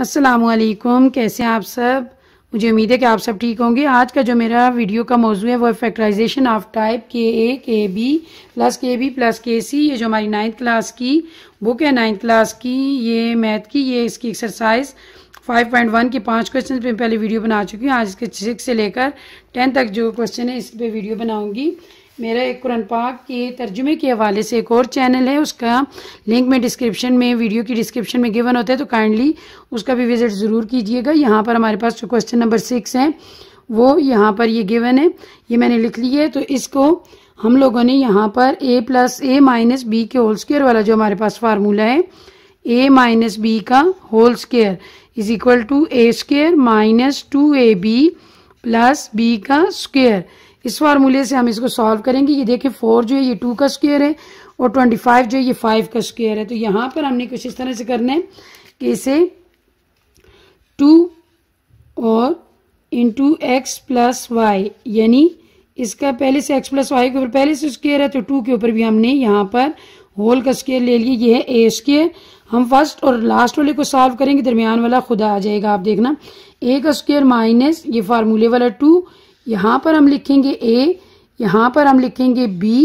असलकुम कैसे हैं आप सब मुझे उम्मीद है कि आप सब ठीक होंगे आज का जो मेरा वीडियो का मौजू है वो फैक्टराइजेशन ऑफ टाइप के ए के बी प्लस के बी प्लस के सी ये जो हमारी नाइन्थ क्लास की बुक है नाइन्थ क्लास की ये मैथ की ये इसकी एक्सरसाइज 5.1 के पांच क्वेश्चन पे पहले वीडियो बना चुकी हूँ आज इसके सिक्स से लेकर टेन तक जो क्वेश्चन है इस पर वीडियो बनाऊंगी मेरा एक कुरान पाक के तर्जुमे के हवाले से एक और चैनल है उसका लिंक में डिस्क्रिप्शन में वीडियो की डिस्क्रिप्शन में गिवन होता है तो काइंडली उसका भी विज़िट ज़रूर कीजिएगा यहाँ पर हमारे पास जो क्वेश्चन नंबर सिक्स है वो यहाँ पर ये गिवन है ये मैंने लिख लिया है तो इसको हम लोगों ने यहाँ पर A plus A minus B के होल स्केयर वाला जो हमारे पास फार्मूला है ए माइनस बी का whole square is equal to A square minus two A B plus B का स्केयर इस फार्मूले से हम इसको सॉल्व करेंगे ये देखिए फोर जो है ये टू का स्क्वेयर है और ट्वेंटी फाइव जो है ये फाइव का स्क्वेयर है तो यहाँ पर हमने कुछ इस तरह से करना है कि इसे टू और इंटू एक्स प्लस वाई यानी इसका पहले से एक्स प्लस वाई के ऊपर पहले से स्केयर है तो टू के ऊपर भी हमने यहाँ पर होल का स्केयर ले लिया ये है ए स्केयर हम फर्स्ट और लास्ट वाले को सॉल्व करेंगे दरमियान वाला खुदा आ जाएगा आप देखना ए का स्क्वेयर माइनस ये फार्मूले वाला टू यहाँ पर हम लिखेंगे ए यहाँ पर हम लिखेंगे बी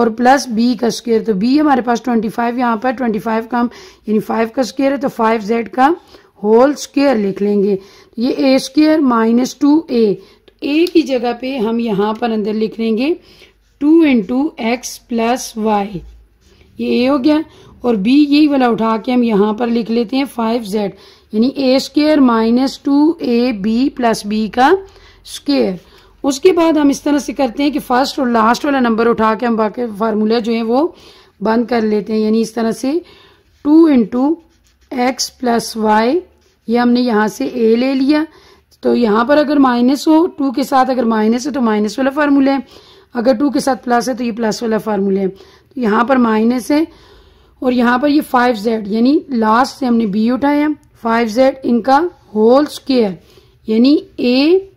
और प्लस बी का स्क्वेयर तो बी हमारे पास ट्वेंटी फाइव यहाँ पर ट्वेंटी फाइव का हम यानी फाइव का स्क्वेयर है तो फाइव जेड का होल स्क्वेयर लिख लेंगे ये A square minus two A तो ए की जगह पे हम यहाँ पर अंदर लिख लेंगे two into X plus Y ये ए हो गया और बी यही वाला उठा के हम यहाँ पर लिख लेते हैं फाइव जेड यानी A square minus two A B plus B का स्क्वेयर उसके बाद हम इस तरह से करते हैं कि फर्स्ट और लास्ट वाला नंबर उठा के हम बाकी फार्मूला जो है वो बंद कर लेते हैं यानी इस तरह से two into X plus Y ये हमने यहाँ से ए ले लिया तो यहाँ पर अगर माइनस हो टू के साथ अगर माइनस है तो माइनस वाला फार्मूला है अगर टू के साथ प्लस है तो ये प्लस वाला फार्मूला है तो यहाँ पर माइनस है और यहाँ पर ये फाइव जेड यानी लास्ट से हमने बी उठाया फाइव जेड इनका होल स्केयर यानी ए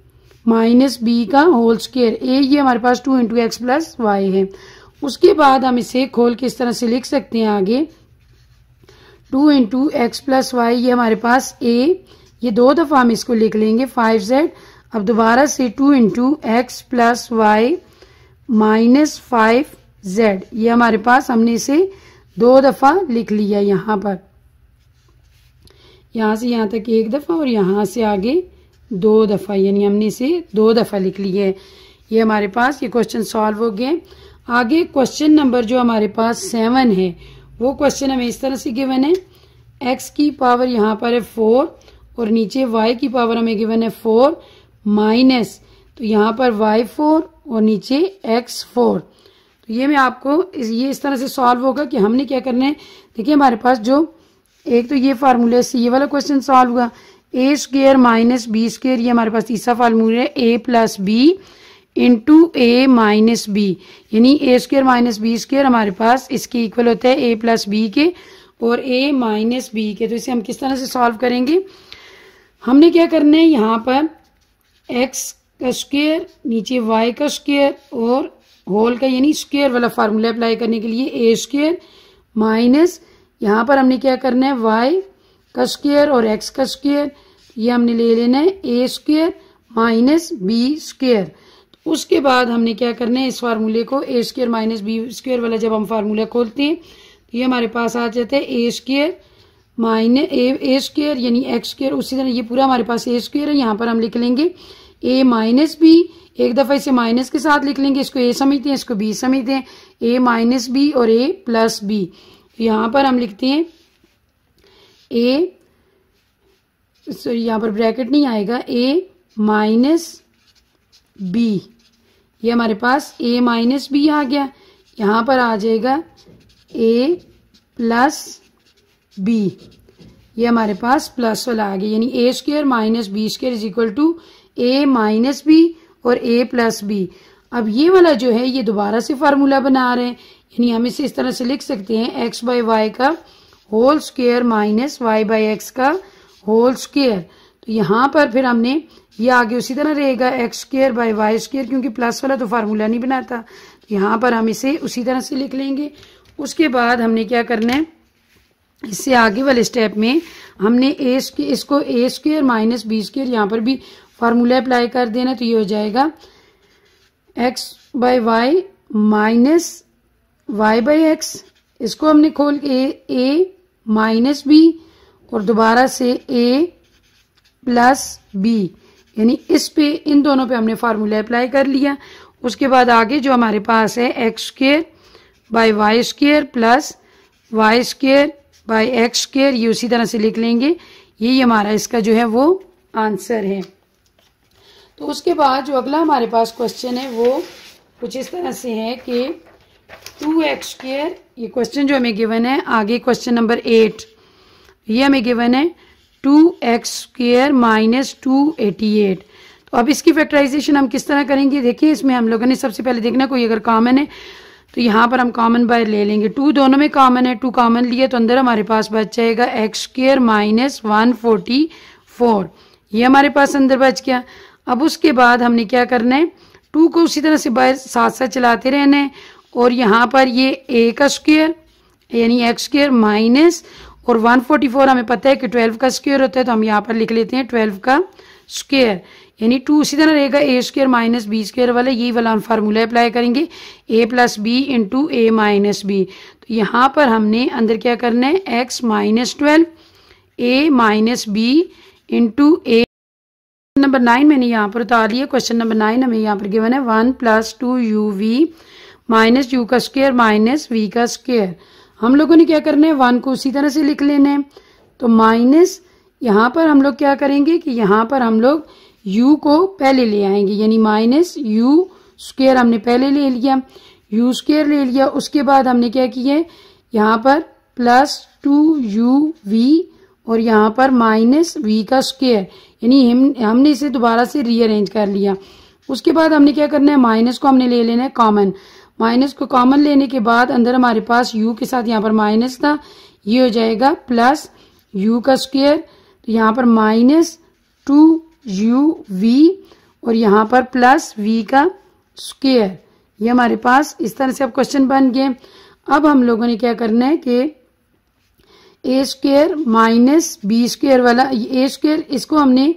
माइनस बी का होल स्केयर ए ये हमारे पास two into X plus Y है उसके बाद हम इसे खोल के इस तरह से लिख सकते हैं आगे two into X plus Y ये हमारे पास ए ये दो दफ़ा हम इसको लिख लेंगे फाइव जेड अब दोबारा से two into X plus Y minus five Z ये हमारे पास हमने इसे दो दफ़ा लिख लिया यहाँ पर यहां से यहाँ तक एक दफ़ा और यहां से आगे दो दफ़ा यानी हमने इसे दो दफ़ा लिख ली है ये हमारे पास ये क्वेश्चन सॉल्व हो गए आगे क्वेश्चन नंबर जो हमारे पास सेवन है वो क्वेश्चन हमें इस तरह से गिवन है एक्स की पावर यहाँ पर है फोर और नीचे वाई की पावर हमें गिवन है फोर माइनस तो यहाँ पर वाई फोर और नीचे एक्स फोर तो ये मैं आपको इस ये इस तरह से सॉल्व होगा कि हमने क्या करना है देखिए हमारे पास जो एक तो ये फार्मूला से ये वाला क्वेश्चन सॉल्व हुआ A square minus B square ये हमारे पास तीसरा फार्मूला है A plus B into A minus B यानी A square minus B square हमारे पास इसके इक्वल होता है ए प्लस बी के और ए माइनस बी के तो इसे हम किस तरह से सॉल्व करेंगे हमने क्या करना है यहाँ पर एक्स का स्केयर नीचे वाई का स्केयर और होल का यानी स्क्र वाला फार्मूला अप्लाई करने के लिए ए स्क्र माइनस यहाँ पर हमने क्या करना है वाई का स्केयर और एक्स का स्केयर ये हमने ले लेना है A square minus B square उसके बाद हमने क्या करना है इस फार्मूले को A square minus B square वाला जब हम फार्मूला खोलते हैं तो ये हमारे पास आ जाता है A square minus A A square यानी एक्स स्क्र उसी तरह ये पूरा हमारे पास ए स्क्र है यहाँ पर हम लिख लेंगे ए माइनस बी एक दफ़ा इसे माइनस के साथ लिख लेंगे इसको ए समझते हैं इसको बी समझते हैं ए माइनस बी और ए प्लस बी यहाँ पर हम लिखते हैं ए सॉरी यहाँ पर ब्रैकेट नहीं आएगा ए माइनस बी ये हमारे पास ए माइनस बी आ गया यहाँ पर आ जाएगा ए प्लस बी ये हमारे पास प्लस वाला आ गया यानी A square minus B square is equal to A minus B और ए प्लस बी अब ये वाला जो है ये दोबारा से फार्मूला बना रहे हैं यानी हम इसे इस तरह से लिख सकते हैं एक्स बाय वाई का whole square minus Y by X का होल स्केयर तो यहाँ पर फिर हमने ये आगे उसी तरह रहेगा X square by Y square क्योंकि प्लस वाला तो फार्मूला नहीं बनाता तो यहाँ पर हम इसे उसी तरह से लिख लेंगे उसके बाद हमने क्या करना है इससे आगे वाले स्टेप में हमने ए इसको A square minus B square यहाँ पर भी फार्मूला अप्लाई कर देना तो ये हो जाएगा X by Y minus Y by X इसको हमने खोल के ए माइनस बी और दोबारा से ए प्लस बी यानी इस पे इन दोनों पे हमने फार्मूला अप्लाई कर लिया उसके बाद आगे जो हमारे पास है X square by Y square plus Y square by X square ये उसी तरह से लिख लेंगे यही हमारा इसका जो है वो आंसर है तो उसके बाद जो अगला हमारे पास क्वेश्चन है वो कुछ इस तरह से है कि टू एक्स स्केयर ये क्वेश्चन जो हमें गिवन है आगे क्वेश्चन नंबर एट ये हमें गिवन है two X square minus two eighty eight तो अब इसकी फैक्टराइजेशन हम किस तरह करेंगे देखिए इसमें हम लोगों ने सबसे पहले देखना कोई अगर कॉमन है तो यहाँ पर हम कॉमन बाय ले लेंगे टू दोनों में कॉमन है टू कॉमन लिया तो अंदर हमारे पास बच जाएगा X square minus one forty four ये हमारे पास अंदर बच गया अब उसके बाद हमने क्या करना है टू को उसी तरह से बाय साथ साथ चलाते रहना है और यहाँ पर ये ए का स्क्वेयर यानी एक्स स्क्र माइनस और 144 हमें पता है कि 12 का स्क्वेयर होता है तो हम यहाँ पर लिख लेते हैं 12 का स्क्वेयर यानी टू उसी तरह रहेगा A square minus B square वाला यही वाला फार्मूला अप्लाई करेंगे A plus B into A minus B तो यहाँ पर हमने अंदर क्या करना है X minus twelve A minus B into A number nine मैंने यहाँ पर उतार लिया क्वेश्चन नंबर नाइन हमें यहाँ पर गिवन है one plus two U V minus U का स्क्वेयर माइनस वी का स्क्वेयर हम लोगों ने क्या करना है वन को उसी तरह से लिख लेना है तो माइनस यहाँ पर हम लोग क्या करेंगे कि यहाँ पर हम लोग u को पहले ले आएंगे यानी माइनस यू स्क्वेयर हमने पहले ले लिया यू स्क्वेयर ले लिया उसके बाद हमने क्या किया है यहाँ पर प्लस टू यू वी और यहाँ पर माइनस वी का स्क्वेयर यानी हम हमने इसे दोबारा से रीअरेंज कर लिया उसके बाद हमने क्या करना है माइनस को हमने ले लेना है कॉमन माइनस को कॉमन लेने के बाद अंदर हमारे पास यू के साथ यहाँ पर माइनस था ये हो जाएगा प्लस यू का स्क्वेयर तो यहाँ पर माइनस टू यू वी और यहाँ पर प्लस वी का स्क्वेयर ये हमारे पास इस तरह से अब क्वेश्चन बन गए अब हम लोगों ने क्या करना है कि A square minus B square वाला ए स्क्वेयर इसको हमने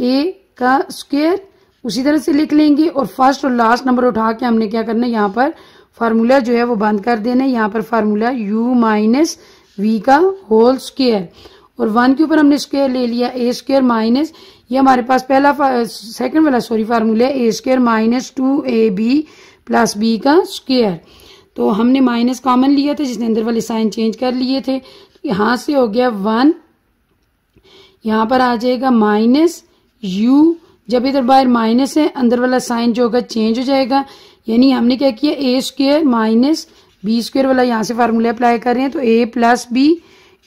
ए का स्क्वेयर उसी तरह से लिख लेंगे और फर्स्ट और लास्ट नंबर उठा के हमने क्या करना है यहाँ पर फार्मूला जो है वो बंद कर देना है यहाँ पर फार्मूला u माइनस वी का होल स्क्र और वन के ऊपर हमने स्क्वेयर ले लिया ए स्क्र माइनस ये हमारे पास पहला सेकंड वाला सॉरी फार्मूला है A square minus two A B plus B का स्क्वेयर तो हमने माइनस कॉमन लिया था जिसने अंदर वाले साइन चेंज कर लिए थे यहां से हो गया वन यहां पर आ जाएगा माइनस यू जब इधर बाहर माइनस है अंदर वाला साइन जो होगा चेंज हो जाएगा यानी हमने क्या किया A square minus B square वाला यहाँ से फार्मूला अप्लाई कर रहे हैं तो A plus B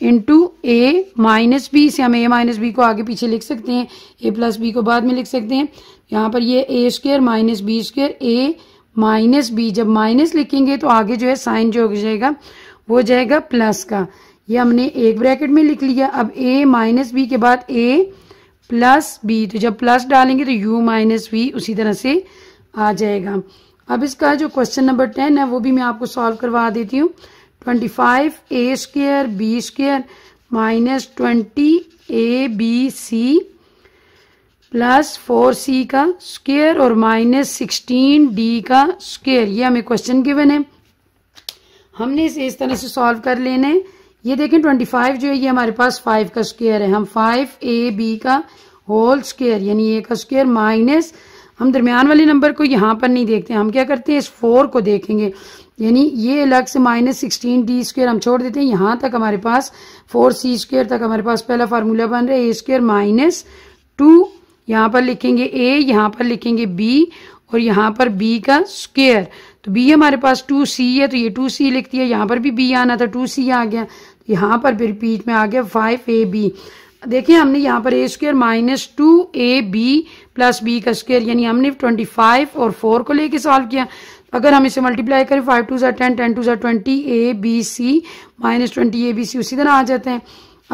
into A minus B से हम ए माइनस बी को आगे पीछे लिख सकते हैं ए प्लस बी को बाद में लिख सकते हैं यहाँ पर ये A square minus B square A minus B जब माइनस लिखेंगे तो आगे जो है साइन जो हो जाएगा वो जाएगा प्लस का ये हमने एक ब्रैकेट में लिख लिया अब ए माइनस बी के बाद ए प्लस बी तो जब प्लस डालेंगे तो यू माइनस वी उसी तरह से आ जाएगा अब इसका जो क्वेश्चन नंबर टेन है वो भी मैं आपको सॉल्व करवा देती हूँ twenty five A square B square minus twenty A B C plus four C का स्केयर और माइनस सिक्सटीन डी का स्केयर ये हमें क्वेश्चन गिवन है हमने इसे इस तरह से सॉल्व कर लेने ये देखें 25 जो है ये हमारे पास 5 का स्केयर है हम 5 ए बी का होल स्केयर यानी ए का स्केयर माइनस हम दरमियान वाले नंबर को यहाँ पर नहीं देखते हम क्या करते हैं इस फोर को देखेंगे यानी ये अलग से माइनस सिक्सटीन डी स्क्वेयर हम छोड़ देते हैं यहाँ तक हमारे पास फोर सी स्क्वेयर तक हमारे पास पहला फार्मूला बन रहा है ए स्क्वेयर माइनस टू यहाँ पर लिखेंगे ए यहाँ पर लिखेंगे बी और यहाँ पर बी का स्क्वेयर तो बी हमारे पास टू सी है तो ये टू सी लिखती है यहाँ पर भी बी आना था टू सी आ गया यहाँ पर भी रिपीट में आ गया फाइव ए बी देखिए हमने यहाँ पर A square minus two A B plus B का स्क्वेयर यानी हमने ट्वेंटी फाइव और फोर को लेके सॉल्व किया अगर हम इसे मल्टीप्लाई करें फाइव टू ज़ा टेन टेन टू ज़ा twenty A B C minus twenty A B C उसी तरह आ जाते हैं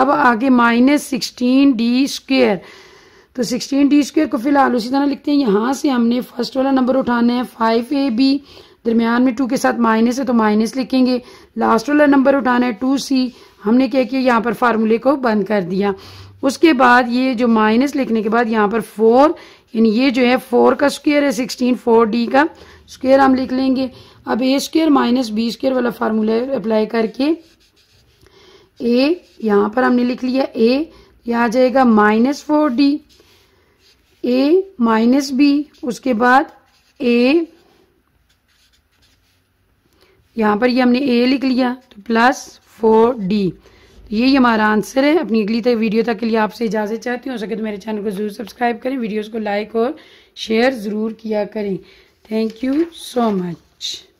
अब आगे माइनस सिक्सटीन डी स्क्र तो सिक्सटीन डी स्क्र को फिलहाल उसी तरह लिखते हैं यहाँ से हमने फर्स्ट वाला नंबर उठाना है फाइव ए बी दरमियान में टू के साथ माइनस है तो माइनस लिखेंगे लास्ट वाला नंबर उठाना है टू सी हमने क्या किया यहाँ पर फार्मूले को बंद कर दिया उसके बाद ये जो माइनस लिखने के बाद यहाँ पर फोर यानी ये जो है फोर का स्क्वेयर है सिक्सटीन फोर डी का स्क्वेयर हम लिख लेंगे अब A square minus B square वाला फार्मूला अप्लाई करके ए यहाँ पर हमने लिख लिया ए आ जाएगा minus four D A minus B उसके बाद ए यहाँ पर ये हमने ए लिख लिया तो प्लस फोर डी यही हमारा आंसर है अपनी अगली तक वीडियो तक के लिए आपसे इजाज़त चाहती हूँ हो सके तो मेरे चैनल को ज़रूर सब्सक्राइब करें वीडियोज़ को लाइक और शेयर ज़रूर किया करें थैंक यू सो मच